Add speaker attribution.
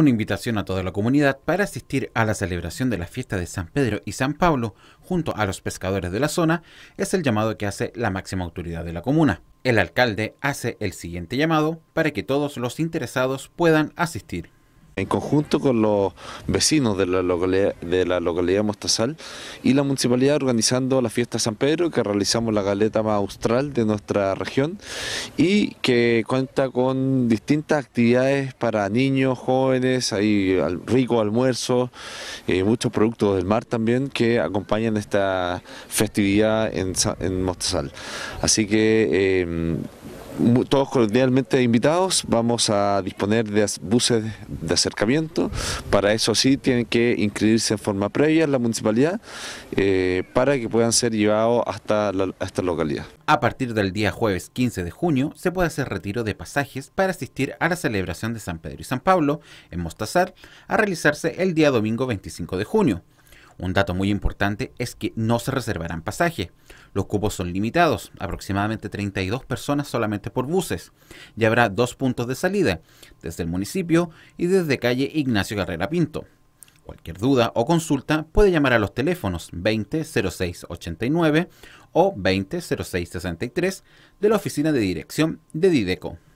Speaker 1: Una invitación a toda la comunidad para asistir a la celebración de la fiesta de San Pedro y San Pablo junto a los pescadores de la zona es el llamado que hace la máxima autoridad de la comuna. El alcalde hace el siguiente llamado para que todos los interesados puedan asistir.
Speaker 2: En conjunto con los vecinos de la, localidad, de la localidad Mostazal y la municipalidad organizando la fiesta San Pedro, que realizamos la galeta más austral de nuestra región y que cuenta con distintas actividades para niños, jóvenes, hay rico almuerzo, y eh, muchos productos del mar también que acompañan esta festividad en, en Mostazal. Así que... Em, todos cordialmente invitados, vamos a disponer de buses de acercamiento, para eso sí tienen que inscribirse en forma previa en la municipalidad eh, para que puedan ser llevados hasta la localidad.
Speaker 1: A partir del día jueves 15 de junio se puede hacer retiro de pasajes para asistir a la celebración de San Pedro y San Pablo en Mostazar a realizarse el día domingo 25 de junio. Un dato muy importante es que no se reservarán pasaje. Los cupos son limitados, aproximadamente 32 personas solamente por buses, y habrá dos puntos de salida, desde el municipio y desde calle Ignacio Carrera Pinto. Cualquier duda o consulta puede llamar a los teléfonos 20 o 20 de la oficina de dirección de Dideco.